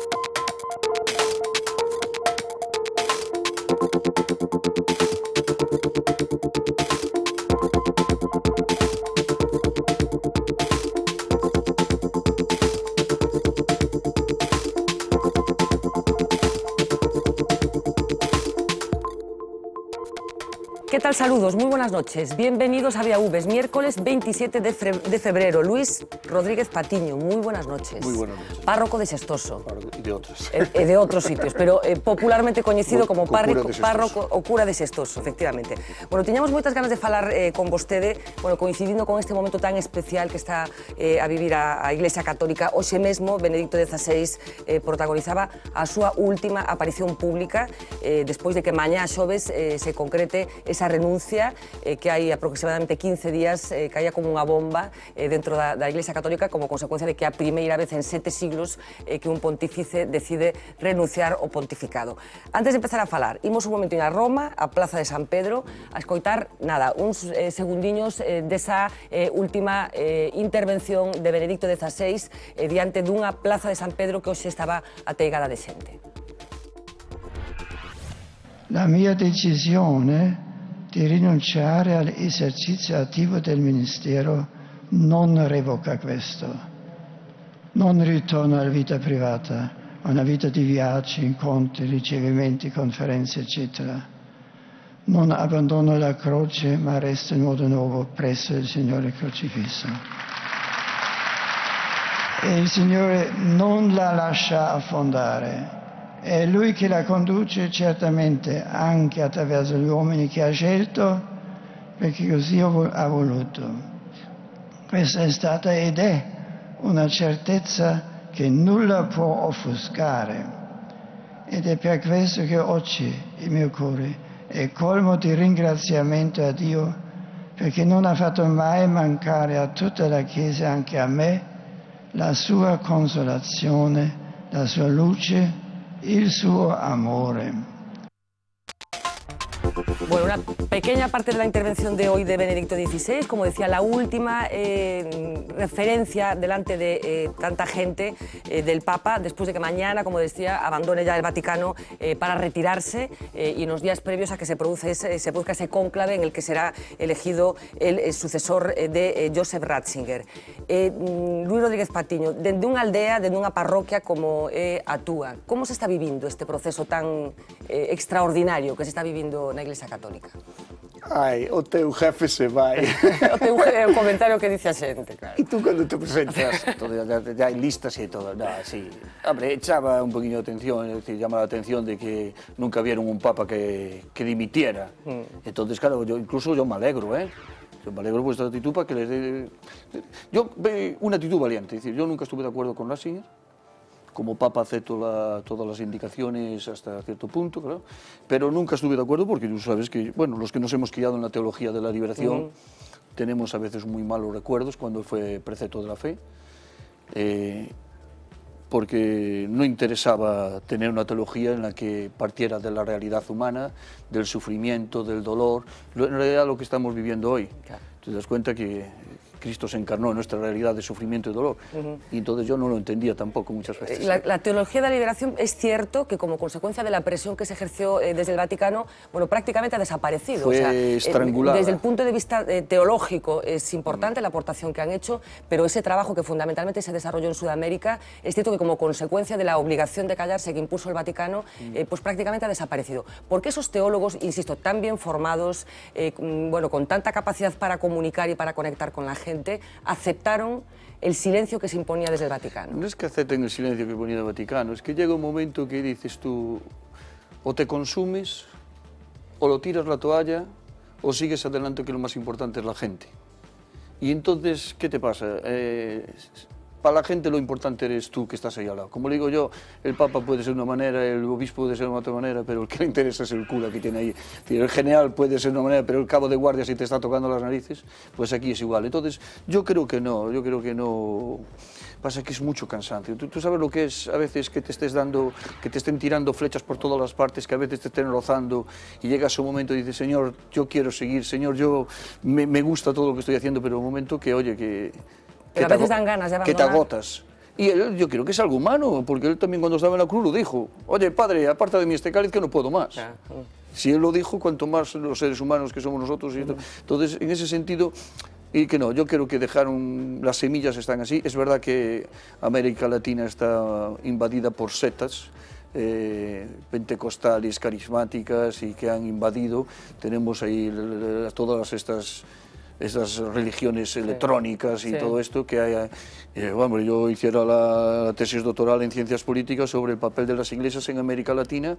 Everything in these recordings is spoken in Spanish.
Thank you. Saludos, muy buenas noches. Bienvenidos a Uves, miércoles 27 de, febrero. Luis Rodríguez Patiño, muy buenas noches. Muy buenas noches. Párroco de Sestoso. de otros. Eh, eh, de otros sitios, pero eh, popularmente conocido como párroco, párroco o cura de Sestoso, efectivamente. Bueno, teníamos muchas ganas de hablar con vostede, bueno, coincidiendo con este momento tan especial que está a vivir a, Iglesia Católica. Hoy mesmo, Benedicto XVI eh, protagonizaba a su última aparición pública después de que mañana xoves eh, se concrete esa reunión denuncia eh, que hai aproximadamente 15 días eh, caía como unha bomba eh, dentro da, da Iglesia Católica como consecuencia de que a primeira vez en sete siglos eh, que un pontífice decide renunciar ao pontificado. Antes de empezar a falar, imos un momento a Roma, a Plaza de San Pedro, a escoitar, nada, uns eh, segundiños eh, desa eh, última eh, intervención de Benedicto XVI eh, diante dunha Plaza de San Pedro que hoxe estaba ateigada de xente. la mia decisione eh, di rinunciare all'esercizio attivo del ministero non revoca questo. Non ritorna alla vita privata, a una vita di viaggi, incontri, ricevimenti, conferenze, eccetera. Non abbandona la croce, ma resta in modo nuovo presso il Signore crocifisso. E il Signore non la lascia affondare. È Lui che la conduce certamente anche attraverso gli uomini che ha scelto, perché così ha voluto. Questa è stata ed è una certezza che nulla può offuscare. Ed è per questo che oggi il mio cuore è colmo di ringraziamento a Dio perché non ha fatto mai mancare a tutta la Chiesa, anche a me, la sua consolazione, la sua luce il suo amore. Bueno, una pequeña parte de la intervención de hoy de Benedicto XVI, como decía, la última eh, referencia delante de eh, tanta gente eh, del Papa, después de que mañana, como decía, abandone ya el Vaticano para retirarse y en los días previos a que se, produzca ese cónclave en el que será elegido el, sucesor de Joseph Ratzinger. Mm, Luis Rodríguez Patiño, desde una aldea, desde una parroquia como Atúa, ¿cómo se está viviendo este proceso tan extraordinario que se está viviendo en Iglesia Católica. Ay, o un jefe se va. o teu jefe, comentario que dice a gente. tú cuando te presentas, ya, hay listas y todo, No, sí. Hombre, echaba un poquito de atención, decir, llama la atención de que nunca vieron un papa que, que dimitiera. Mm. Entonces, claro, yo incluso yo me alegro, ¿eh? Yo me alegro vuestra actitud para que les dé... Yo, una actitud valiente, es decir, yo nunca estuve de acuerdo con Ratzinger, como Papa acepto todas las indicaciones hasta cierto punto, claro, pero nunca estuve de acuerdo porque tú sabes que, bueno, los que nos hemos criado en la teología de la liberación tenemos a veces muy malos recuerdos cuando fue precepto de la fe, eh, porque no interesaba tener una teología en la que partiera de la realidad humana, del sufrimiento, del dolor, en realidad lo que estamos viviendo hoy. Te das cuenta que Cristo se encarnó en nuestra realidad de sufrimiento y dolor. Y entonces yo no lo entendía tampoco muchas eh, veces. La, teología de la liberación es cierto que como consecuencia de la presión que se ejerció eh, desde el Vaticano, bueno, prácticamente ha desaparecido. Fue o eh, estrangulada. desde el punto de vista teológico es importante la aportación que han hecho, pero ese trabajo que fundamentalmente se desarrolló en Sudamérica, es cierto que como consecuencia de la obligación de callarse que impuso el Vaticano, pues prácticamente ha desaparecido. Porque esos teólogos, insisto, tan bien formados, bueno, con tanta capacidad para comunicar y para conectar con la gente, aceptaron el silencio que se imponía desde el Vaticano. No es que acepten el silencio que imponía el Vaticano, es que llega un momento que dices tú, o te consumes, o lo tiras la toalla, o sigues adelante que lo más importante es la gente. Y entonces, ¿qué te pasa? Eh, para la gente lo importante eres tú que estás ahí al lado. Como le digo yo, el Papa puede ser una manera, el obispo puede ser una otra manera, pero el que le interesa es el cura que tiene ahí. El general puede ser una manera, pero el cabo de guardia si te está tocando las narices, pues aquí es igual. Entonces, yo creo que no, yo creo que no. Pasa que es mucho cansancio. Tú, sabes lo que es a veces que te estés dando, que te estén tirando flechas por todas las partes, que a veces te estén rozando y llega a su momento y dices, Señor, yo quiero seguir, Señor, yo me gusta todo lo que estoy haciendo, pero un momento que, oye, que que a veces dan ganas de Que te agotas. Y yo creo que es algo humano, porque él también cuando estaba en la cruz lo dijo. Oye, padre, aparta de mí este cáliz que no puedo más. Si él lo dijo, cuanto más los seres humanos que somos nosotros. Y Entonces, en ese sentido, y que no, yo creo que dejaron, las semillas están así. Es verdad que América Latina está invadida por setas, eh, pentecostales, carismáticas y que han invadido. Tenemos ahí todas estas esas religiones electrónicas y todo esto que hay. Eh, eh bueno, yo hiciera la, tesis doctoral en ciencias políticas sobre el papel de las iglesias en América Latina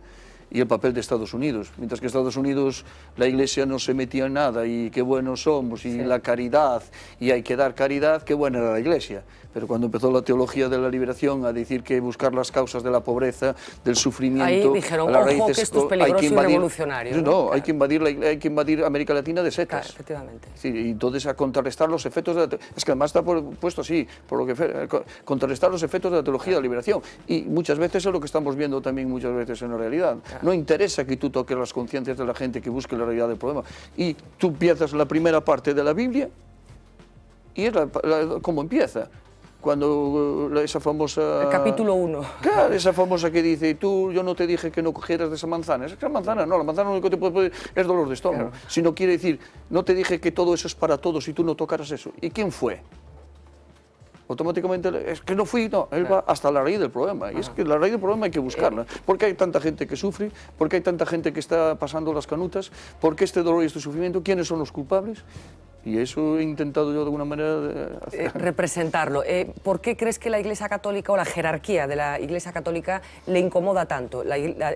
y el papel de Estados Unidos. Mientras que Estados Unidos la iglesia no se metía en nada y qué buenos somos y la caridad y hay que dar caridad, qué buena era la iglesia. Pero cuando empezó la teología de la liberación a decir que buscar las causas de la pobreza, del sufrimiento... Ahí dijeron, que esto es peligroso hay No, hay, que invadir América Latina de setas. efectivamente. Sí, y entonces a contrarrestar los efectos de la, es que además está puesto así, por lo que eh, contrarrestar los efectos de la teología de la liberación y muchas veces es lo que estamos viendo también muchas veces en la realidad. No interesa que tú toques las conciencias de la gente que busque la realidad del problema y tú empiezas la primera parte de la Biblia y es como empieza cuando uh, esa famosa... El capítulo 1. Claro, esa famosa que dice, tú, yo no te dije que no cogieras de esa manzana. Esa manzana no, la manzana lo único que te puede es dolor de estómago. Si no quiere decir, no te dije que todo eso es para todos y tú no tocaras eso. ¿Y quién fue? automáticamente es que no fui, no, él va hasta la raíz del problema. Y es que la raíz del problema hay que buscarla. Eh. ¿Por qué hay tanta gente que sufre? ¿Por qué hay tanta gente que está pasando las canutas? ¿Por qué este dolor y este sufrimiento? ¿Quiénes son los culpables? Y eso he intentado yo de alguna manera... Eh, representarlo. Eh, ¿Por qué crees que la Iglesia Católica o la jerarquía de la Iglesia Católica le incomoda tanto?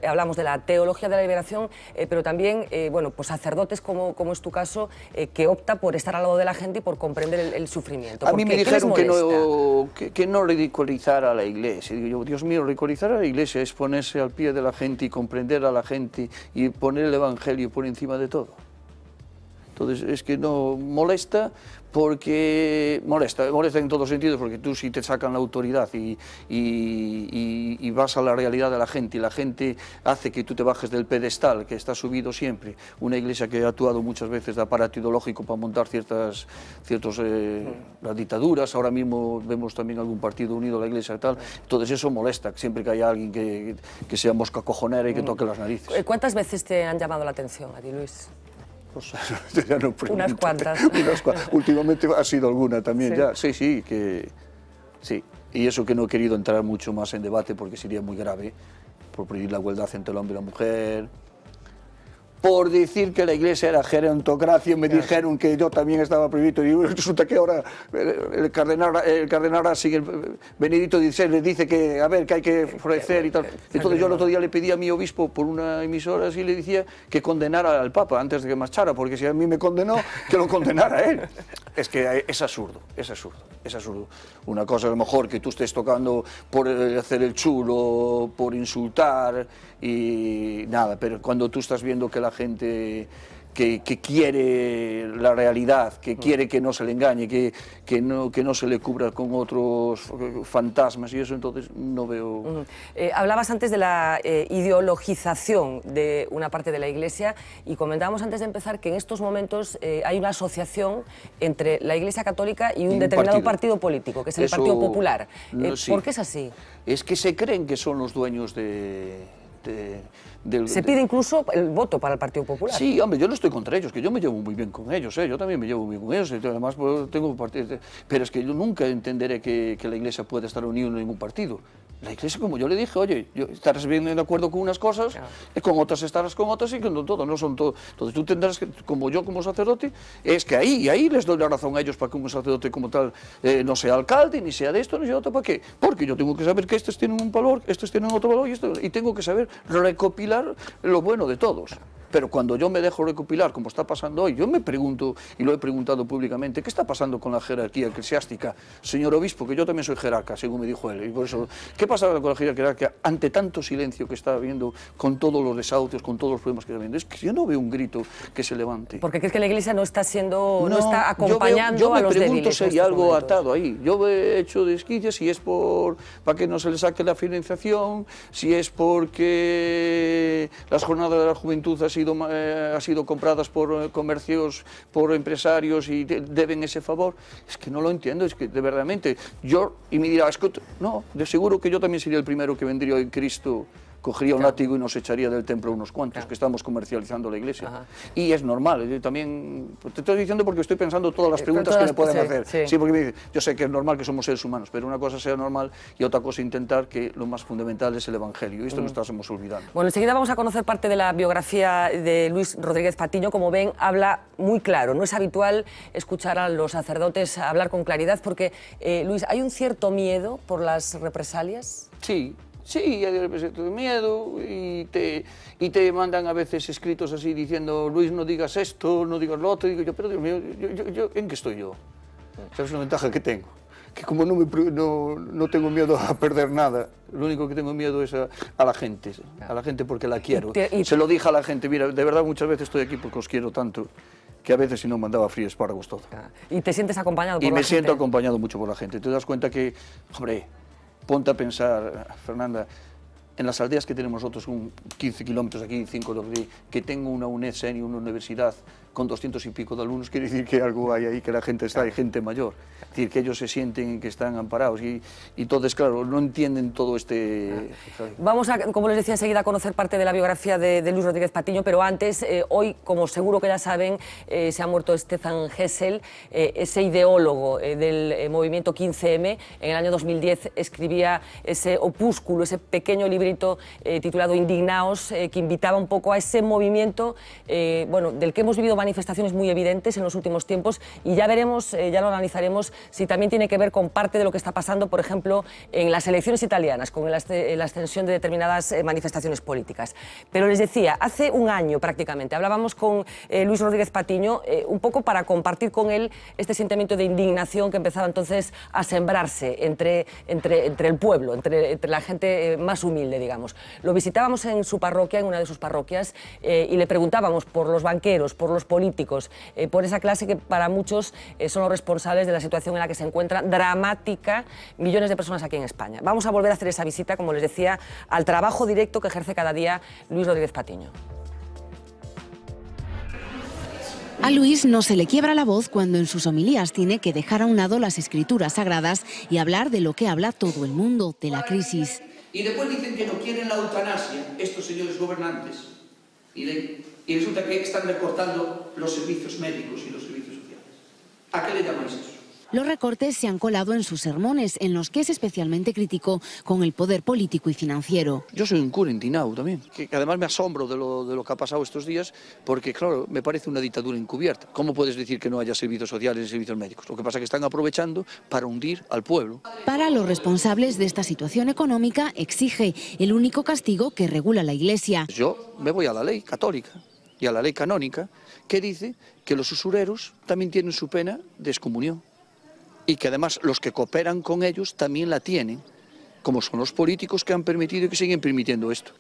hablamos de la teología de la liberación, eh, pero también, bueno, pues sacerdotes, como, es tu caso, que opta por estar al lado de la gente y por comprender el, sufrimiento. A mí me dijeron que no, no ridiculizar a la Iglesia. Dios mío, ridiculizar a la Iglesia es ponerse al pie de la gente y comprender a la gente y poner el Evangelio por encima de todo. Entonces, es que no molesta porque molesta, molesta en todos sentidos, porque tú si te sacan la autoridad y, y, vas a la realidad de la gente y la gente hace que tú te bajes del pedestal que está subido siempre, una iglesia que ha actuado muchas veces de aparato ideológico para montar ciertas ciertos, eh, mm. las dictaduras, ahora mismo vemos también algún partido unido a la iglesia y tal, entonces eso molesta, siempre que haya alguien que, que sea mosca cojonera y que mm. toque las narices. Eh, ¿Cuántas veces te han llamado la atención a ti, Luis? Unas cuantas. Últimamente ha sido alguna también ya. Sí, sí, que... Sí, y eso que no he querido entrar mucho más en debate porque sería muy grave, por prohibir la igualdad entre el hombre y la mujer, por decir que la iglesia era gerontocracia, me dijeron que yo también estaba prohibido. Y resulta que ahora el cardenal, el cardenal Así, el Benedicto XVI, le dice que, a ver, que hay que eh, ofrecer y tal. Entonces yo el otro día le pedí a mi obispo por una emisora así le decía que condenara al Papa antes de que marchara, porque si a mí me condenó, que lo condenara a él. Es que es absurdo, es absurdo, es absurdo. Una cosa a lo mejor que tú estés tocando por hacer el chulo, por insultar y nada, pero cuando tú estás viendo que la gente que, quiere la realidad, que mm. quiere que no se le engañe, que, que, no, que no se le cubra con otros eh, fantasmas y eso entonces no veo... Eh, hablabas antes de la eh, ideologización de una parte de la Iglesia y comentábamos antes de empezar que en estos momentos hay una asociación entre la Iglesia Católica y un, determinado partido. político, que es el Partido Popular. ¿Por qué es así? Es que se creen que son los dueños de este, Se pide incluso el voto para el Partido Popular. Sí, hombre, yo no estoy contra ellos, que yo me llevo muy bien con ellos, ¿eh? yo también me llevo muy bien con ellos, además pues, tengo partido, pero es que yo nunca entenderé que, que la Iglesia pueda estar unida en ningún partido. La iglesia, como yo le dije, oye, yo estarás bien de acuerdo con unas cosas, eh, con otras estarás con otras y con todo, no son todo. Entonces tú tendrás que, como yo como sacerdote, es que ahí, y ahí les doy la razón a ellos para que un sacerdote como tal eh, no sea alcalde, ni sea de esto, ni sea de otro, ¿para qué? Porque yo tengo que saber que estos tienen un valor, estos tienen otro valor y, esto, y tengo que saber recopilar lo bueno de todos. Pero cuando yo me dejo recopilar, como está pasando hoy, yo me pregunto, y lo he preguntado públicamente, ¿qué está pasando con la jerarquía eclesiástica? Señor obispo, que yo también soy jerarca, según me dijo él, y por eso, ¿Qué pasa con la jerarquía que ante tanto silencio que está habiendo, con todos los desahucios, con todos los problemas que está habiendo? Es que yo no veo un grito que se levante. Porque crees que la Iglesia no está siendo, no, está acompañando yo a los Yo me pregunto si hay algo atado ahí. Yo he hecho desquicias, si es por para que no se le saque la financiación, si es porque las jornadas de la juventud han sido, eh, ha sido compradas por eh, comercios, por empresarios y deben ese favor. Es que no lo entiendo, es que de verdaderamente yo, y me dirá, no, de seguro que yo yo también sería el primero que vendría hoy Cristo cogería un látigo y nos echaría del templo unos cuantos, que estamos comercializando la iglesia. Y es normal, yo también, te estoy diciendo porque estoy pensando todas las eh, preguntas que me pueden hacer. Sí. porque me yo sé que es normal que somos seres humanos, pero una cosa sea normal y otra cosa intentar que lo más fundamental es el Evangelio, y esto no estábamos olvidando. Bueno, enseguida vamos a conocer parte de la biografía de Luis Rodríguez Patiño, como ven, habla muy claro, no es habitual escuchar a los sacerdotes hablar con claridad, porque, eh, Luis, hay un cierto miedo por las represalias. Sí, Sí, hay veces de miedo y te, y te mandan a veces escritos así diciendo, Luis, no digas esto, no digas lo otro. digo yo, pero Dios mío, ¿en qué estoy yo? ¿Sabes una ventaja que tengo? Que como no, me, no, no, tengo miedo a perder nada, lo único que tengo miedo es a, la gente, a la gente porque la quiero. Se lo dije a la gente, mira, de verdad muchas veces estoy aquí porque os quiero tanto que a veces si no mandaba frío espárragos todo. Ah, y te sientes acompañado por la gente. Y me siento acompañado mucho por la gente. Te das cuenta que, hombre, ponte a pensar, Fernanda, en las aldeas que tenemos nosotros, un 15 kilómetros aquí, 5 de que tengo una UNED y una universidad con 200 y pico de alumnos, quiere decir que algo hay ahí, que la gente está, hay gente mayor. Es decir, que ellos se sienten que están amparados. Y, y entonces, claro, no entienden todo este... Ah, Vamos a, como les decía enseguida, a conocer parte de la biografía de, Luis Rodríguez Patiño, pero antes, eh, hoy, como seguro que ya saben, eh, se ha muerto Estefan Hessel, eh, ese ideólogo del movimiento 15M. En el año 2010 escribía ese opúsculo, ese pequeño librito titulado Indignaos, que invitaba un poco a ese movimiento, bueno, del que hemos vivido manifestaciones muy evidentes en los últimos tiempos y ya veremos, eh, ya lo analizaremos, si también tiene que ver con parte de lo que está pasando, por ejemplo, en las elecciones italianas, con la extensión de determinadas eh, manifestaciones políticas. Pero les decía, hace un año prácticamente hablábamos con eh, Luis Rodríguez Patiño un poco para compartir con él este sentimiento de indignación que empezaba entonces a sembrarse entre, entre, entre el pueblo, entre, entre la gente más humilde, digamos. Lo visitábamos en su parroquia, en una de sus parroquias, y le preguntábamos por los banqueros, por los políticos, eh, por esa clase que para muchos eh, son los responsables de la situación en la que se encuentra dramática millones de personas aquí en España. Vamos a volver a hacer esa visita, como les decía, al trabajo directo que ejerce cada día Luis Rodríguez Patiño. A Luis no se le quiebra la voz cuando en sus homilías tiene que dejar a un lado las escrituras sagradas y hablar de lo que habla todo el mundo, de la crisis. Y después dicen que no quieren la eutanasia, estos señores gobernantes. Y de y resulta que están recortando los servicios médicos y los servicios sociales. ¿A qué le llamáis eso? Los recortes se han colado en sus sermones, en los que es especialmente crítico con el poder político y financiero. Yo soy un cura también, que además me asombro de lo, de lo, que ha pasado estos días, porque claro, me parece una dictadura encubierta. ¿Cómo puedes decir que no haya servicios sociales y servicios médicos? Lo que pasa es que están aprovechando para hundir al pueblo. Para los responsables de esta situación económica exige el único castigo que regula la Iglesia. Yo me voy a la ley católica y a la ley canónica, que dice que los usureros también tienen su pena de excomunión y que además los que cooperan con ellos también la tienen como son los políticos que han permitido y que siguen permitiendo esto.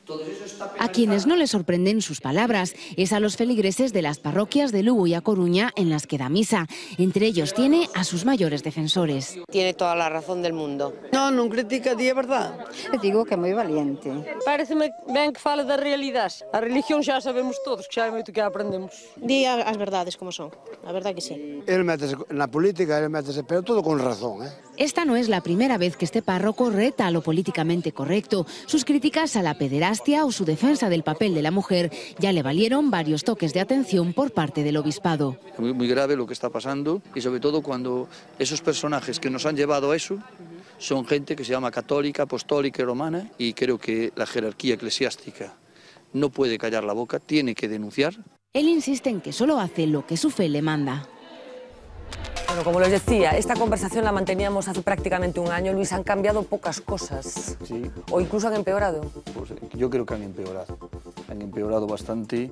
A quienes no les sorprenden sus palabras es a los feligreses de las parroquias de Lugo y A Coruña en las que da misa. Entre ellos tiene a sus mayores defensores. Tiene toda la razón del mundo. No, no critica, di verdad. Le digo que muy valiente. Parece bien que fala de realidad. La religión ya sabemos todos, que ya mucho que aprendemos. Di las verdades como son, la verdad que sí. Él mete en la política, él mete pero todo con razón. ¿eh? Esta no es la primera vez que este párroco reta lo políticamente correcto. Sus críticas a la pederastia o su defensa del papel de la mujer ya le valieron varios toques de atención por parte del obispado. Muy, muy grave lo que está pasando y sobre todo cuando esos personajes que nos han llevado a eso son gente que se llama católica, apostólica y romana y creo que la jerarquía eclesiástica no puede callar la boca, tiene que denunciar. Él insiste en que solo hace lo que su fe le manda. Bueno, como les decía, esta conversación la manteníamos hace prácticamente un año. Luis, han cambiado pocas cosas. Sí. ¿O incluso han empeorado? Pues, eh, yo creo que han empeorado. Han empeorado bastante.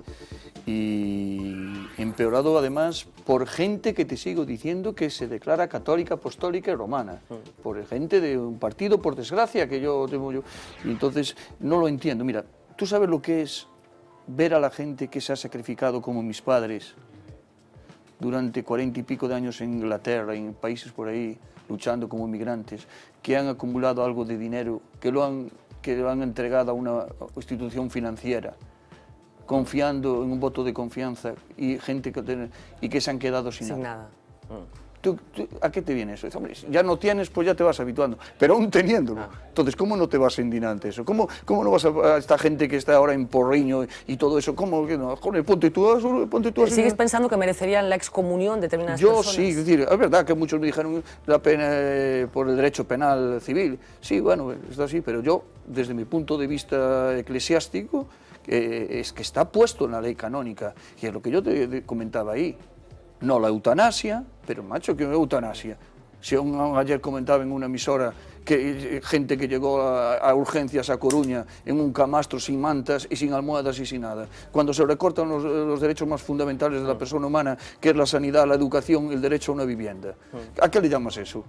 Y empeorado además por gente que te sigo diciendo que se declara católica, apostólica y romana. Por gente de un partido, por desgracia, que yo tengo yo. entonces no lo entiendo. Mira, tú sabes lo que es ver a la gente que se ha sacrificado como mis padres durante cuarenta y pico de años en Inglaterra, en países por ahí, luchando como inmigrantes que han acumulado algo de dinero, que lo han, que lo han entregado a una institución financiera, confiando en un voto de confianza y gente que, y que se han quedado sin, nada. Mm a qué te viene eso? Hombre, ya no tienes, pues ya te vas habituando, pero aún teniéndolo. Ah. Entonces, ¿cómo no te vas a ante eso? ¿Cómo, cómo no vas a, esta gente que está ahora en porriño y, todo eso? ¿Cómo que no? Joder, ponte tú, ah, ponte tú. Eh, ¿Sigues pensando que merecerían la excomunión determinadas Yo sí, es decir, es verdad que muchos me dijeron la pena eh, por el derecho penal civil. Sí, bueno, está así, pero yo, desde mi punto de vista eclesiástico, eh, es que está puesto en la ley canónica, y es lo que yo te comentaba ahí no la eutanasia, pero macho, ¿qué eutanasia? Si un, ayer comentaba en una emisora que eh, eh, gente que llegó a, urgencias a Coruña en un camastro sin mantas y sin almohadas y sin nada. Cuando se recortan los, eh, derechos más fundamentales de la ah. persona humana, que es la sanidad, la educación, el derecho a una vivienda. Ah. ¿A qué le llamas eso?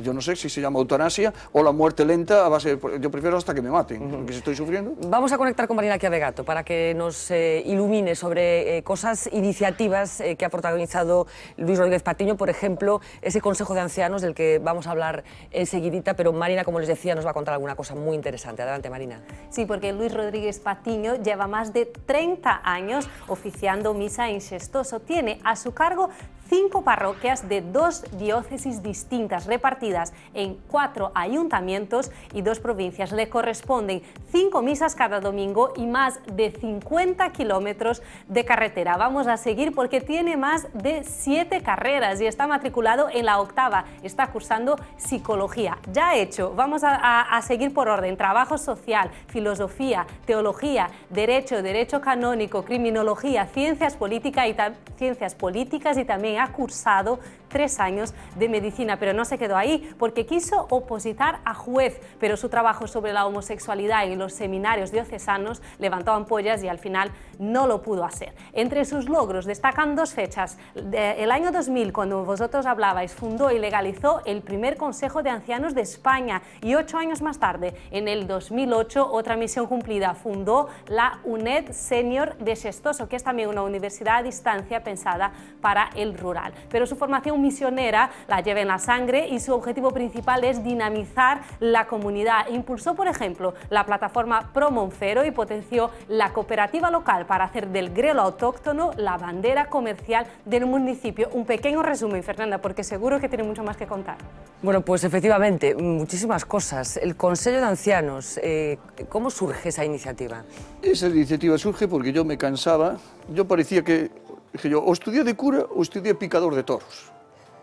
yo no sé si se llama eutanasia o la muerte lenta a base yo prefiero hasta que me maten, porque si estoy sufriendo. Vamos a conectar con Marina Chiavegato para que nos eh, ilumine sobre eh, cosas, iniciativas eh, que ha protagonizado Luis Rodríguez Patiño, por ejemplo, ese Consejo de Ancianos del que vamos a hablar enseguidita, pero Marina, como les decía, nos va a contar alguna cosa muy interesante. Adelante, Marina. Sí, porque Luis Rodríguez Patiño lleva más de 30 años oficiando misa en Chestoso. Tiene a su cargo cinco parroquias de dos diócesis distintas repartidas en cuatro ayuntamientos y dos provincias. Le corresponden cinco misas cada domingo y más de 50 kilómetros de carretera. Vamos a seguir porque tiene más de siete carreras y está matriculado en la octava. Está cursando psicología. Ya hecho. Vamos a, seguir por orden. Trabajo social, filosofía, teología, derecho, derecho canónico, criminología, ciencias, política y ciencias políticas y también ha cursado tres años de medicina, pero no se quedó ahí porque quiso opositar a juez, pero su trabajo sobre la homosexualidad en los seminarios diocesanos levantó ampollas y al final no lo pudo hacer. Entre sus logros destacan dos fechas. el año 2000, cuando vosotros hablabais, fundó y legalizó el primer Consejo de Ancianos de España y ocho años más tarde, en el 2008, otra misión cumplida, fundó la UNED Senior de Sestoso, que es también una universidad a distancia pensada para el rural. Pero su formación misionera la lleva en la sangre y su objetivo principal es dinamizar la comunidad. Impulsó, por ejemplo, la plataforma Pro Monfero y potenció la cooperativa local para hacer del grelo autóctono la bandera comercial del municipio. Un pequeño resumen, Fernanda, porque seguro que tiene mucho más que contar. Bueno, pues efectivamente, muchísimas cosas. El Consejo de Ancianos, eh, ¿cómo surge esa iniciativa? Esa iniciativa surge porque yo me cansaba, yo parecía que Dije yo, o estudié de cura o estudié picador de toros.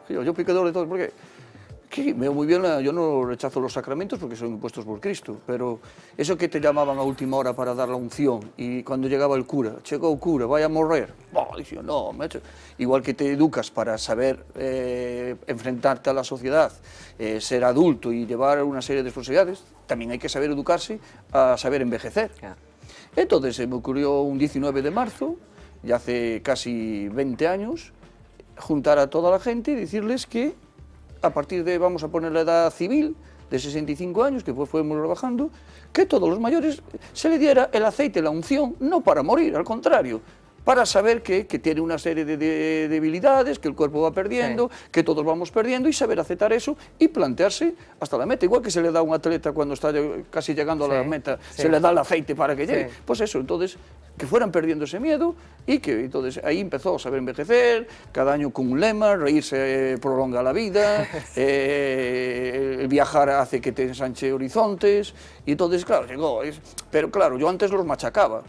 Dije yo, yo picador de toros, ¿por qué? Que veo muy bien, yo no rechazo los sacramentos porque son impuestos por Cristo, pero eso que te llamaban a última hora para dar la unción y cuando llegaba el cura, llegó el cura, vaya a morrer. dije yo, no, Igual que te educas para saber eh, enfrentarte a la sociedad, eh, ser adulto y llevar una serie de responsabilidades, también hay que saber educarse a saber envejecer. Entonces me ocurrió un 19 de marzo, ...y hace casi 20 años, juntar a toda la gente y decirles que a partir de, vamos a poner la edad civil de 65 años, que pues fuimos rebajando, que a todos los mayores se le diera el aceite, la unción, no para morir, al contrario, para saber que, tiene una serie de, debilidades, que el cuerpo va perdiendo, que todos vamos perdiendo y saber aceptar eso y plantearse hasta la meta. Igual que se le da a un atleta cuando está casi llegando a la meta, se le da el aceite para que llegue. Pues eso, entonces, que fueran perdiendo ese miedo y que entonces ahí empezó a saber envejecer, cada año con un lema, reírse eh, prolonga la vida, eh, viajar hace que te ensanche horizontes y entonces, claro, llegó. Pero claro, yo antes los machacaba.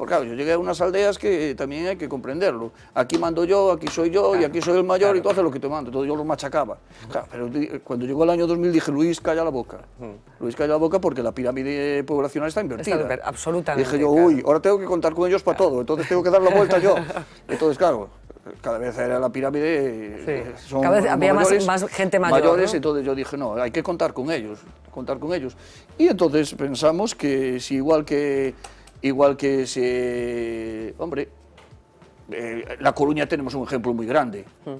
Porque claro, yo llegué a unas aldeas que también hay que comprenderlo. Aquí mando yo, aquí soy yo, y aquí soy el mayor, y tú haces lo que te mando. Todo yo lo machacaba. Claro, pero cuando llegó el año 2000 dije, Luis, calla la boca. Mm. Luis, calla la boca porque la pirámide poblacional está invertida. Está absolutamente. Dije yo, uy, ahora tengo que contar con ellos para todo, entonces tengo que dar la vuelta yo. Entonces, claro, cada vez era la pirámide. Eh, son cada vez había más, gente mayor. Mayores, y entonces yo dije, no, hay que contar con ellos, contar con ellos. Y entonces pensamos que si igual que igual que se... Hombre, eh, La Coruña tenemos un ejemplo muy grande. Hmm.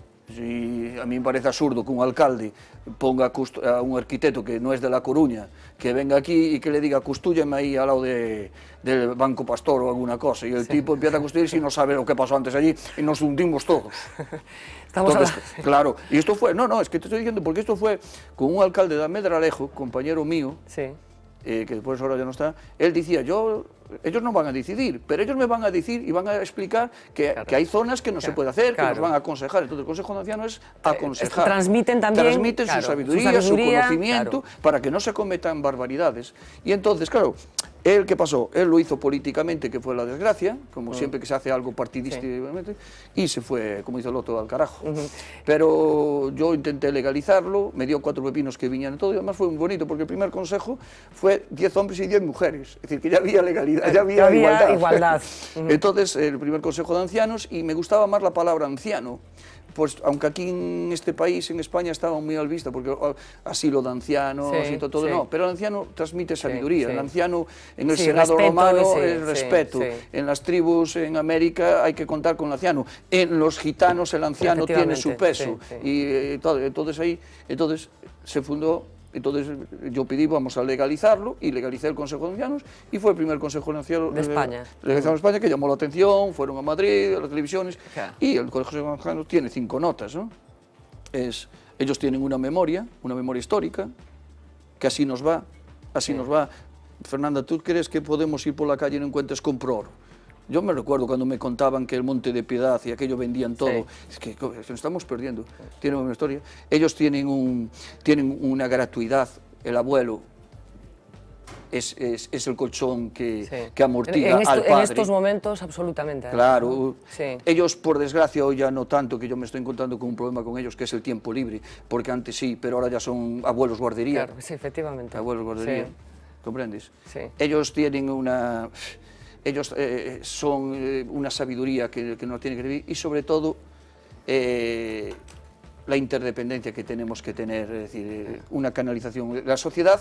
a mí me parece absurdo que un alcalde ponga a un arquitecto que no es de La Coruña, que venga aquí y que le diga, custúyeme ahí al lado del Banco Pastor o alguna cosa. Y el tipo empieza a construir y no sabe lo que pasó antes allí y nos hundimos todos. Estamos Claro, y esto fue, no, no, es que te estoy diciendo, porque esto fue con un alcalde de Amedralejo, compañero mío, eh, que después ahora ya no está, él decía, yo ellos no van a decidir, pero ellos me van a decir y van a explicar que, hay zonas que no se puede hacer, que nos van a aconsejar. Entonces el Consejo nacional eh, es aconsejar. Transmiten también. Transmiten su sabiduría, su, conocimiento, para que no se cometan barbaridades. Y entonces, claro, él, ¿qué pasó? Él lo hizo políticamente, que fue la desgracia, como mm. siempre que se hace algo partidista, y se fue, como hizo el otro, al carajo. Pero yo intenté legalizarlo, me dio cuatro pepinos que vinían todo, y además fue muy bonito, porque el primer consejo fue 10 hombres y 10 mujeres, es decir, que ya había legalidad había, igualdad. Entonces, el primer Consejo de Ancianos, y me gustaba más la palabra anciano, pues aunque aquí en este país, en España, estaba muy al vista, porque oh, asilo de ancianos todo, no, pero el anciano transmite sabiduría, el anciano en el Senado romano el respeto, en las tribus en América hay que contar con el anciano, en los gitanos el anciano tiene su peso, y eh, todo, entonces ahí, entonces se fundó entonces yo pedí, vamos a legalizarlo, y legalicé el Consejo de Ancianos, y fue el primer Consejo Nacional de eh, España. Legalizado en España, que llamó la atención, fueron a Madrid, a las televisiones, y el Consejo de Ancianos tiene cinco notas, Es, ellos tienen una memoria, una memoria histórica, que así nos va, así nos va. Fernanda, ¿tú crees que podemos ir por la calle y no encuentres compro yo me recuerdo cuando me contaban que el Monte de Piedad y aquello vendían todo. Es que nos estamos perdiendo. Tienen una historia. Ellos tienen, un, tienen una gratuidad. El abuelo es, el colchón que, amortiga en, al padre. En estos momentos, absolutamente. ¿eh? Claro. Ellos, por desgracia, hoy ya no tanto, que yo me estoy encontrando con un problema con ellos, que es el tiempo libre, porque antes sí, pero ahora ya son abuelos guardería. Claro, sí, efectivamente. Abuelos guardería. Sí. Ellos tienen una ellos eh, son eh, una sabiduría que, que, nos tiene que vivir y sobre todo eh, la interdependencia que tenemos que tener, es decir, una canalización. La sociedad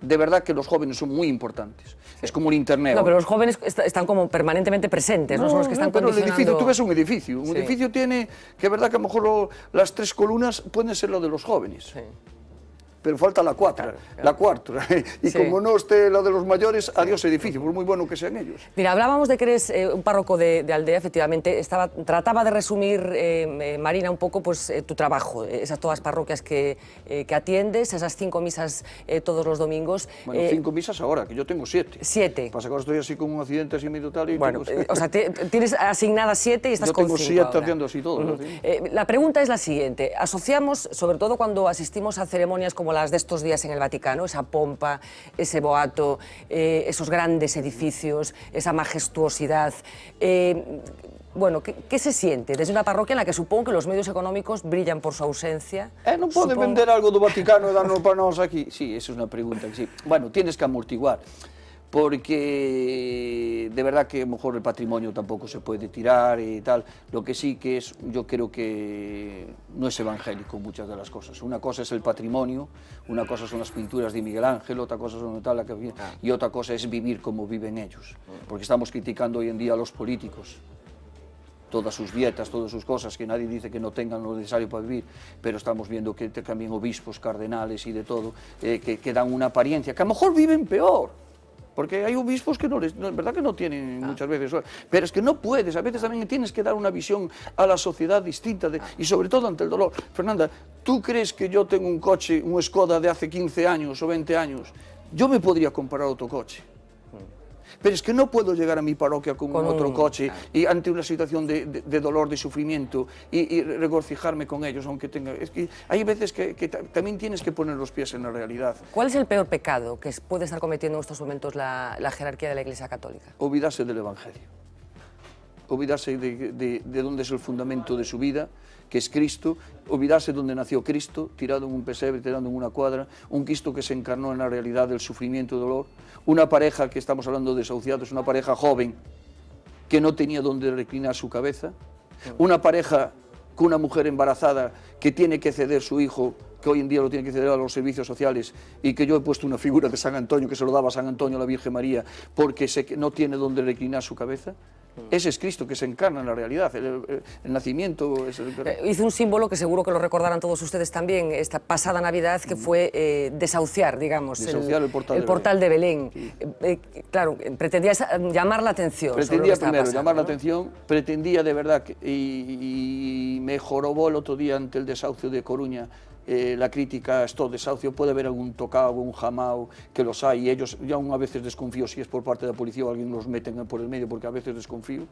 de verdad que los jóvenes son muy importantes. Es como el internet. No, pero los jóvenes están como permanentemente presentes, no, son los que están pero el edificio, tú ves un edificio, un edificio tiene, que es verdad que a lo mejor las tres columnas pueden ser lo de los jóvenes. Sí pero falta la cuarta, la cuarta. Y como no esté la de los mayores, adiós edificio, por muy bueno que sean ellos. Mira, hablábamos de que eres eh, un párroco de, Aldea, efectivamente, estaba, trataba de resumir, eh, eh, Marina, un poco pues, tu trabajo, esas todas parroquias que, que atiendes, esas cinco misas todos los domingos. Bueno, cinco misas ahora, que yo tengo siete. Siete. Pasa que ahora estoy así con un accidente así medio Bueno, o sea, tienes asignadas siete y estás con siete así todo. la pregunta es la siguiente, asociamos, sobre todo cuando asistimos a ceremonias como la de estos días en el Vaticano, esa pompa, ese boato, eh, esos grandes edificios, esa majestuosidad. Eh, bueno, ¿qué, se siente desde una parroquia en la que supongo que los medios económicos brillan por su ausencia? Eh, ¿No puede vender algo del Vaticano y e darnos para nosotros aquí? Sí, esa es una pregunta. Que sí. Bueno, tienes que amortiguar porque de verdad que a lo mejor el patrimonio tampoco se puede tirar y tal. Lo que sí que es, yo creo que no es evangélico muchas de las cosas. Una cosa es el patrimonio, una cosa son las pinturas de Miguel Ángel, otra cosa son tal, ah. y otra cosa es vivir como viven ellos. Porque estamos criticando hoy en día a los políticos todas sus dietas, todas sus cosas, que nadie dice que no tengan lo necesario para vivir, pero estamos viendo que también obispos, cardenales y de todo, eh, que, que dan una apariencia, que a lo mejor viven peor, porque hay obispos que no les, es verdad que no tienen ah. muchas veces, pero es que no puedes, a veces también tienes que dar una visión a la sociedad distinta de, y sobre todo ante el dolor. Fernanda, ¿tú crees que yo tengo un coche, un Skoda de hace 15 años o 20 años? Yo me podría comprar otro coche pero es que no puedo llegar a mi parroquia con, otro coche y ante una situación de, dolor, de sufrimiento y, regocijarme con ellos, aunque tenga... hay veces que, también tienes que poner los pies en la realidad. ¿Cuál es el peor pecado que puede estar cometiendo en estos momentos la, jerarquía de la Iglesia Católica? Olvidarse del Evangelio olvidarse de, de, dónde es el fundamento de su vida que es Cristo, olvidarse dónde nació Cristo, tirado en un pesebre, tirado en una cuadra, un Cristo que se encarnó en la realidad del sufrimiento y dolor, una pareja que estamos hablando de desahuciados, una pareja joven que no tenía dónde reclinar su cabeza, una pareja con una mujer embarazada que tiene que ceder su hijo que hoy en día lo tiene que ceder a los servicios sociales y que yo he puesto una figura de San Antonio que se lo daba a San Antonio a la Virgen María porque no tiene donde reclinar su cabeza. Mm. Ese es Cristo que se encarna en la realidad, el, nacimiento... Eh, hizo un símbolo que seguro que lo recordarán todos ustedes también esta pasada Navidad, que mm. fue eh, desahuciar, digamos, desahuciar el, portal, el de portal de Belén. Eh, claro, pretendía mm, llamar la atención. Pretendía primero llamar la atención, pretendía de verdad, y, y me jorobó el otro día ante el desahucio de Coruña, eh, la crítica a de desahucio, puede haber algún tocado, un jamao, que los hay, y ellos, yo aún a veces desconfío si es por parte de la policía o alguien los meten por el medio, porque a veces desconfío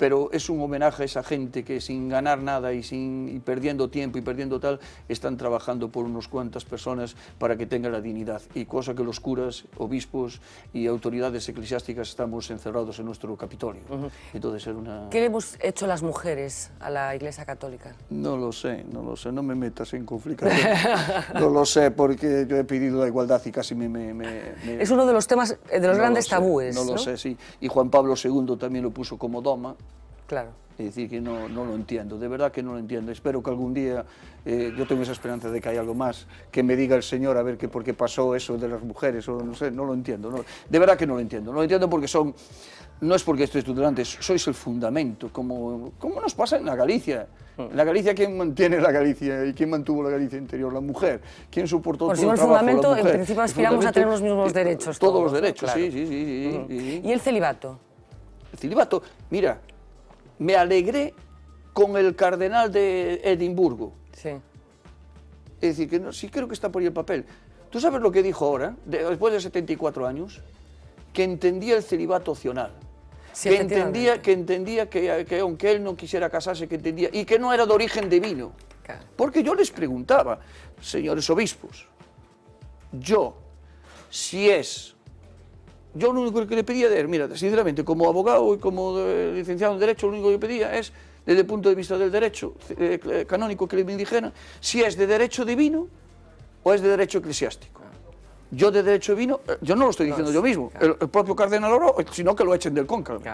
pero es un homenaje a esa gente que sin ganar nada y, sin, perdiendo tiempo y perdiendo tal, están trabajando por unos cuantas personas para que tengan la dignidad. Y cosa que los curas, obispos y autoridades eclesiásticas estamos encerrados en nuestro Capitolio. ¿Qué le Entonces una... ¿Qué hemos hecho las mujeres a la Iglesia Católica? No lo sé, no lo sé, no me metas en conflicto. no lo sé porque yo he pedido la igualdad y casi me... Es uno de los temas, eh, de los grandes tabúes. No, no lo sé, sí. Y Juan Pablo II también lo puso como doma, Claro. Es decir, que no, no, lo entiendo, de verdad que no lo entiendo. Espero que algún día, eh, yo tengo esa esperanza de que haya algo más, que me diga el Señor a ver qué por qué pasó eso de las mujeres, o no sé, no lo entiendo. No, de verdad que no lo entiendo. No lo entiendo porque son, no es porque estoy estudiante, sois el fundamento, como, como nos pasa en la Galicia. En mm. la Galicia, ¿quién mantiene la Galicia y quién mantuvo la Galicia interior? La mujer. ¿Quién soportó Por todo si el, el Fundamento, En principio aspiramos a tener los mismos derechos. Todos, los derechos, sí, sí, sí. ¿Y el celibato? El celibato, mira, me alegré con el cardenal de Edimburgo. Sí. Es decir, que sí creo que está por ahí el papel. ¿Tú sabes lo que dijo ahora, después de 74 años? Que entendía el celibato opcional. que, entendía, que entendía que, aunque él no quisiera casarse, que entendía, y que no era de origen divino. Porque yo les preguntaba, señores obispos, yo, si es yo lo único que le pedía de él, mira, sinceramente, como abogado y como eh, licenciado en Derecho, lo único que pedía es, desde el punto de vista del derecho eh, eh, canónico que le indígena, si es de derecho divino o es de derecho eclesiástico. Yo de derecho divino, yo no lo estoy diciendo yo mismo, el, propio cardenal Oro, sino que lo echen del cónclave.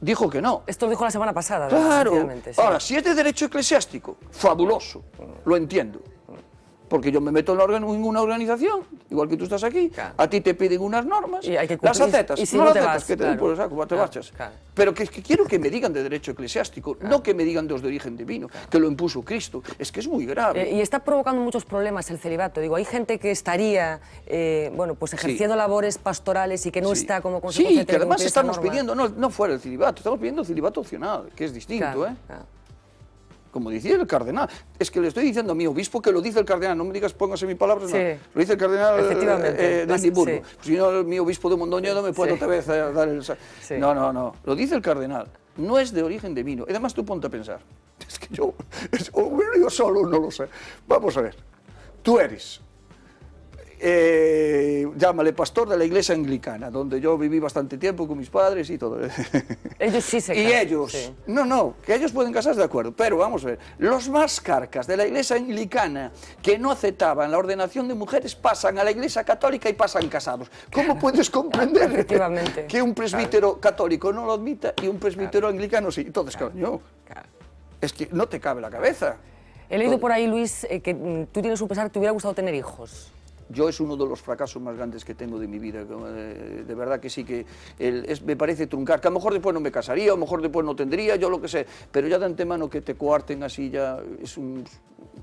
Dijo que no. Esto lo dijo la semana pasada. Claro. Ahora, si es de derecho eclesiástico, fabuloso, lo entiendo porque yo me meto en, una organización, igual que tú estás aquí, a ti te piden unas normas, y hay que las aceptas, y si no, las aceptas, que te te claro, Pero que, quiero que me digan de derecho eclesiástico, no que me digan de de origen divino, que lo impuso Cristo, es que es muy grave. Eh, y está provocando muchos problemas el celibato, digo, hay gente que estaría, eh, bueno, pues ejerciendo labores pastorales y que no está como consecuencia Sí, que además estamos pidiendo, no, no fuera el celibato, estamos pidiendo celibato opcional, que es distinto, ¿eh? como decía el cardenal. Es que le estoy diciendo a mi obispo que lo dice el cardenal, no me digas póngase mi palabras, Lo dice el cardenal eh, de Edimburgo. Eh, pues si no, mi obispo de Mondoñedo no me puede otra vez eh, dar el... No, no, no, lo dice el cardenal. No es de origen de vino. Además tú ponte a pensar. Es que yo, es, bueno, yo solo no lo sé. Vamos a ver. Tú eres eh, llámale pastor de la iglesia anglicana, donde yo viví bastante tiempo con mis padres y todo. Ellos sí se casan. Y ellos, no, no, que ellos pueden casarse de acuerdo, pero vamos a ver, los más carcas de la iglesia anglicana que no aceptaban la ordenación de mujeres pasan a la iglesia católica y pasan casados. ¿Cómo puedes comprender que un presbítero católico no lo admita y un presbítero anglicano sí? Entonces, claro. es que no te cabe la cabeza. He leído por ahí, Luis, eh, que mm, tú tienes un pesar que te hubiera gustado tener hijos. Yo es uno de los fracasos más grandes que tengo de mi vida. Eh, de verdad que sí, que me parece truncar. Que a lo mejor después no me casaría, a lo mejor después no tendría, yo lo que sé. Pero ya de antemano que te coarten así ya es un,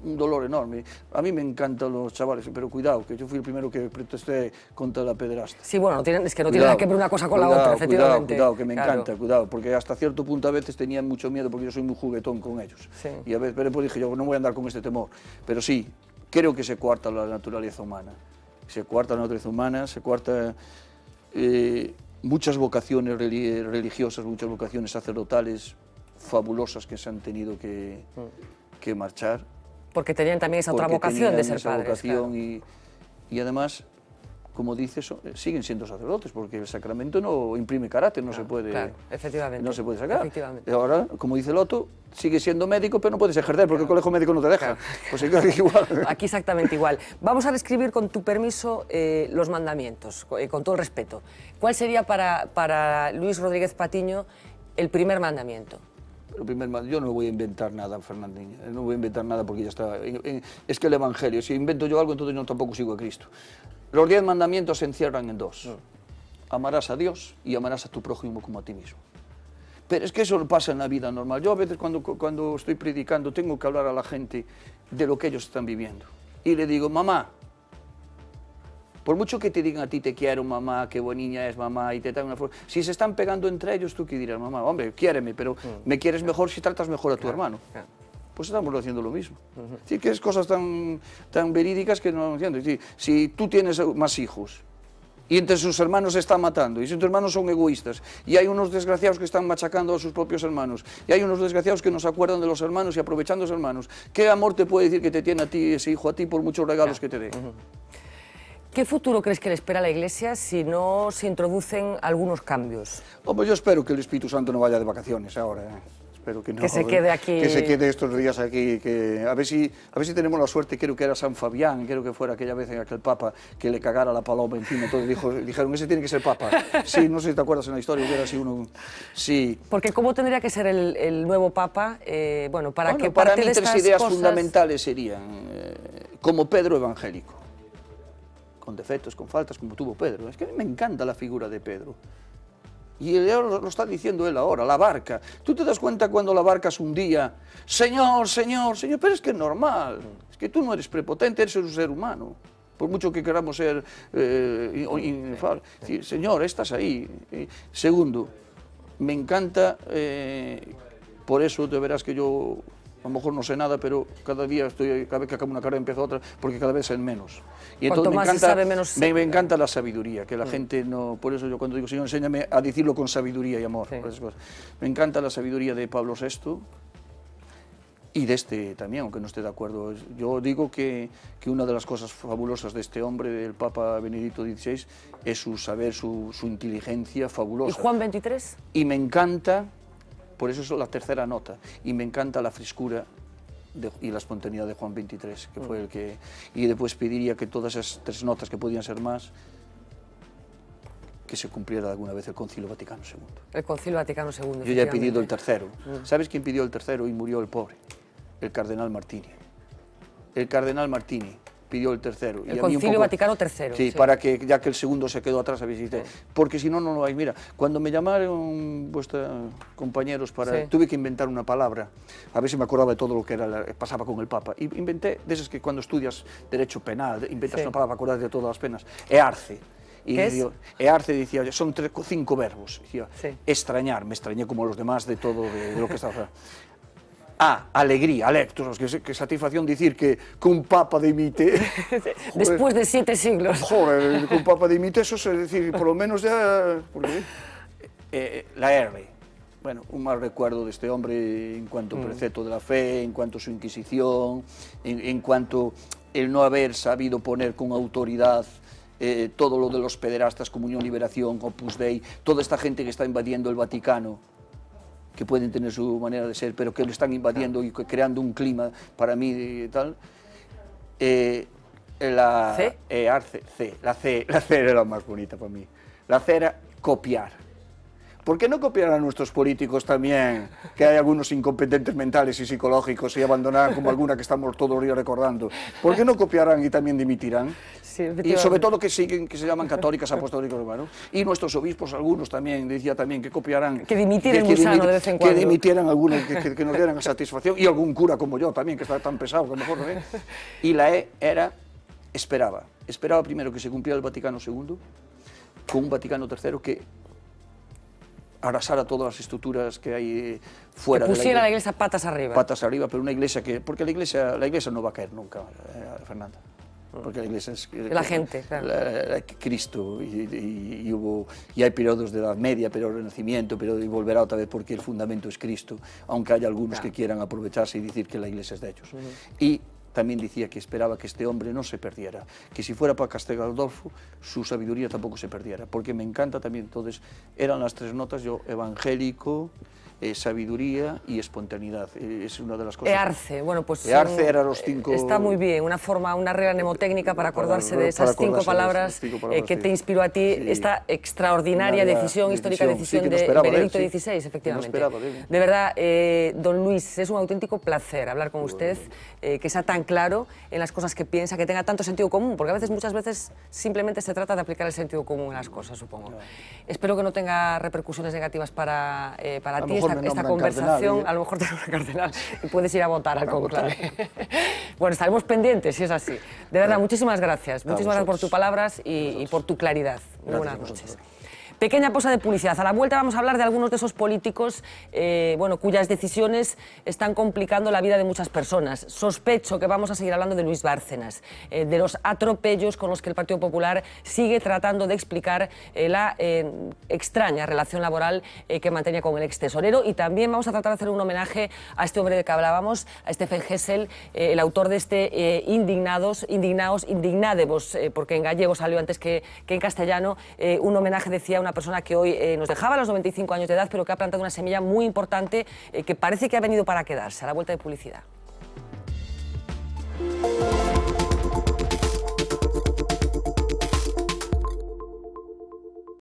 dolor enorme. A mí me encantan los chavales, pero cuidado, que yo fui el primero que protesté contra la pederastia. Sí, bueno, es que no tiene que ver una cosa con la otra, efectivamente. Cuidado, cuidado que me encanta, cuidado, porque hasta cierto punto a veces tenían mucho miedo porque yo soy muy juguetón con ellos. Y a veces, pero dije, yo no voy a andar con este temor. Pero sí, creo que se cuarta la naturaleza humana. Se cuarta la naturaleza humana, se cuarta eh, muchas vocaciones religiosas, muchas vocaciones sacerdotales fabulosas que se han tenido que, mm. marchar. Porque tenían también esa otra vocación de ser esa y además como dices, eh, siguen siendo sacerdotes, porque el sacramento no imprime carácter, no, se puede claro, efectivamente, no se puede sacar. Ahora, como dice Loto, sigue siendo médico, pero no puedes ejercer, porque el colegio médico no te deja. Pues Aquí exactamente igual. Vamos a describir con tu permiso eh, los mandamientos, eh, con todo el respeto. ¿Cuál sería para, para Luis Rodríguez Patiño el primer mandamiento? yo no voy a inventar nada, Fernandín. Eh, no voy a inventar nada porque ya está. Es que el Evangelio, si invento yo algo, entonces yo tampoco sigo a Cristo. Los diez mandamientos se encierran en dos. Amarás a Dios y amarás a tu prójimo como a ti mismo. Pero es que eso pasa en la vida normal. Yo a veces cuando, cuando estoy predicando tengo que hablar a la gente de lo que ellos están viviendo. Y le digo, mamá, por mucho que te digan a ti te quiero, mamá, qué buena niña es, mamá, y te una flor. Si se están pegando entre ellos, tú qué dirás, mamá, hombre, quiéreme, pero mm. me quieres mejor si tratas mejor a tu hermano. Pues estamos haciendo lo mismo. Es decir, que es cosas tan, tan verídicas que no haciendo. Es decir, si tú tienes más hijos, y entre sus hermanos se está matando, y si tus hermanos son egoístas, y hay unos desgraciados que están machacando a sus propios hermanos, y hay unos desgraciados que nos acuerdan de los hermanos y aprovechando a los hermanos. ¿Qué amor te puede decir que te tiene a ti ese hijo, a ti, por muchos regalos que te dé? ¿Qué futuro crees que le espera a la Iglesia si no se introducen algunos cambios? pues yo espero que el Espíritu Santo no vaya de vacaciones ahora. ¿eh? Espero que no. Que se ¿eh? quede aquí. Que se quede estos días aquí. Que a, ver si, a ver si tenemos la suerte, creo que era San Fabián, creo que fuera aquella vez en aquel Papa que le cagara la paloma encima. Entonces dijo, dijeron, ese tiene que ser Papa. Sí, no sé si te acuerdas en la historia uno. Sí. Porque ¿cómo tendría que ser el, nuevo Papa? Eh, bueno, para que mí tres ideas fundamentales serían como Pedro evangélico con defectos, con faltas, como tuvo Pedro. Es que a mí me encanta la figura de Pedro. Y lo está diciendo él ahora, la barca. ¿Tú te das cuenta cuando la barca un día, Señor, Señor, Señor, pero es que es normal. Es que tú no eres prepotente, eres un ser humano. Por mucho que queramos ser eh, Señor, estás ahí. Segundo, me encanta, eh, por eso te verás que yo a lo mejor no sé nada, pero cada día estoy, cada vez que acabo una carrera empiezo otra, porque cada vez es menos. Y Cuanto entonces me encanta, menos me, encanta la sabiduría, que la mm. gente no, por eso yo cuando digo, Señor, enséñame a decirlo con sabiduría y amor. Me encanta la sabiduría de Pablo VI y de este también, aunque no esté de acuerdo. Yo digo que, que una de las cosas fabulosas de este hombre, del Papa Benedicto XVI, es su saber, su, su inteligencia fabulosa. ¿Y Juan XXIII? Y me encanta por eso es la tercera nota. Y me encanta la frescura y la espontaneidad de Juan 23, que fue el que... Y después pediría que todas esas tres notas, que podían ser más, que se cumpliera alguna vez el Concilio Vaticano II. El Concilio Vaticano II. Yo ya he pedido el tercero. ¿Sabes quién pidió el tercero y murió el pobre? El cardenal Martini. El cardenal Martini pidió el tercero. El Concilio Vaticano tercero. Sí, para que, ya que el segundo se quedó atrás, a si porque si no, no lo hay. Mira, cuando me llamaron vuestros compañeros para... Tuve que inventar una palabra, a ver si me acordaba de todo lo que era, pasaba con el Papa. Y inventé, de esas que cuando estudias Derecho Penal, inventas una palabra para acordarte de todas las penas, EARCE. Y es? Earce decía, son cinco verbos. Decía, extrañar, me extrañé como los demás de todo de lo que estaba Ah, alegría, alectos, que, satisfacción decir que, con un papa dimite. Después de siete siglos. Joder, que un papa dimite, eso es decir, por lo menos ya... Eh, eh, la R, bueno, un mal recuerdo de este hombre en cuanto precepto mm. precepto de la fe, en cuanto a su inquisición, en, cuanto el no haber sabido poner con autoridad eh, todo lo de los pederastas, Comunión, Liberación, Opus Dei, toda esta gente que está invadiendo el Vaticano, que pueden tener su manera de ser, pero que lo están invadiendo y creando un clima para mí y tal. Eh, la, ¿C? arce, C, la C, la C era la más bonita para mí. La C era copiar ¿Por qué no copiarán a nuestros políticos también? Que hay algunos incompetentes mentales y psicológicos y abandonarán como alguna que estamos todos los recordando. ¿Por qué no copiarán y también dimitirán? y sobre todo que siguen, que se llaman católicas, apostólicos romanos. Y nuestros obispos, algunos también, decía también, que copiarán. Que dimitieran que, algunos que, nos dieran satisfacción. Y algún cura como yo también, que está tan pesado, a lo mejor no ¿eh? es. Y la E era, esperaba. Esperaba primero que se cumpliera el Vaticano II, con un Vaticano III que arrasar a todas las estructuras que hay eh, fuera. pusiera de la, iglesia, la iglesia patas arriba. Patas arriba, pero una iglesia que... Porque la iglesia, la iglesia no va a caer nunca, eh, Fernanda porque la iglesia es... Eh, la gente, claro. Cristo, y, hubo, y hay periodos de Edad Media, periodo de Renacimiento, periodo y volverá otra vez porque el fundamento es Cristo, aunque haya algunos que quieran aprovecharse y decir que la iglesia es de ellos. Y también decía que esperaba que este hombre no se perdiera, que si fuera para Castel su sabiduría tampoco se perdiera, porque me encanta también, entonces eran las tres notas, yo evangélico, eh, sabiduría y espontaneidad. Eh, es una de las cosas. Earce, bueno, pues. Earce eh, era los cinco. Está muy bien, una forma, una regla mnemotécnica para acordarse de esas cinco, palabras, que te inspiró a ti esta extraordinaria decisión, histórica decisión de Benedicto XVI, efectivamente. de, verdad, don Luis, es un auténtico placer hablar con usted, que sea tan claro en las cosas que piensa, que tenga tanto sentido común, porque a veces, muchas veces, simplemente se trata de aplicar el sentido común en las cosas, supongo. Espero que no tenga repercusiones negativas para, para ti esta, conversación, a lo mejor te a cardenal y puedes ir a votar al conclave. bueno, estaremos pendientes si es así. De verdad, muchísimas gracias. Muchísimas gracias por tus palabras y, por tu claridad. buenas noches. Pequeña posa de publicidad. A la vuelta vamos a hablar de algunos de esos políticos eh, bueno, cuyas decisiones están complicando la vida de muchas personas. Sospecho que vamos a seguir hablando de Luis Bárcenas, eh, de los atropellos con los que el Partido Popular sigue tratando de explicar eh, la extraña relación laboral que mantenía con el ex tesorero. Y también vamos a tratar de hacer un homenaje a este hombre de que hablábamos, a Stephen Hessel, el autor de este Indignados, Indignados, Indignadevos, porque en gallego salió antes que, que en castellano, un homenaje, decía, una persona que hoy eh, nos dejaba a los 95 años de edad, pero que ha plantado una semilla muy importante eh, que parece que ha venido para quedarse, a la vuelta de publicidad.